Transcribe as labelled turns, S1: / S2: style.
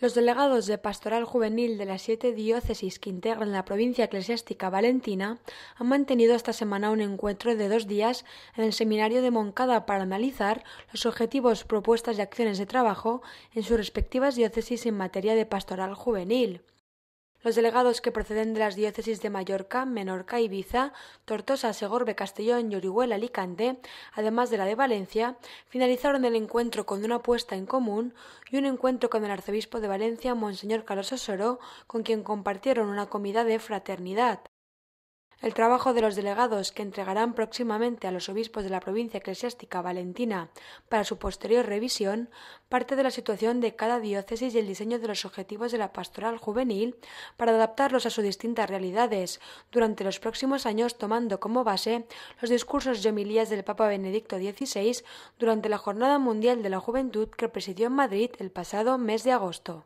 S1: Los delegados de Pastoral Juvenil de las siete diócesis que integran la provincia eclesiástica valentina han mantenido esta semana un encuentro de dos días en el seminario de Moncada para analizar los objetivos, propuestas y acciones de trabajo en sus respectivas diócesis en materia de pastoral juvenil. Los delegados que proceden de las diócesis de Mallorca, Menorca, Ibiza, Tortosa, Segorbe, Castellón y Orihuela Alicante, además de la de Valencia, finalizaron el encuentro con una apuesta en común y un encuentro con el arzobispo de Valencia, Monseñor Carlos Osoro, con quien compartieron una comida de fraternidad. El trabajo de los delegados que entregarán próximamente a los obispos de la provincia eclesiástica valentina para su posterior revisión parte de la situación de cada diócesis y el diseño de los objetivos de la pastoral juvenil para adaptarlos a sus distintas realidades durante los próximos años tomando como base los discursos y homilías del Papa Benedicto XVI durante la Jornada Mundial de la Juventud que presidió en Madrid el pasado mes de agosto.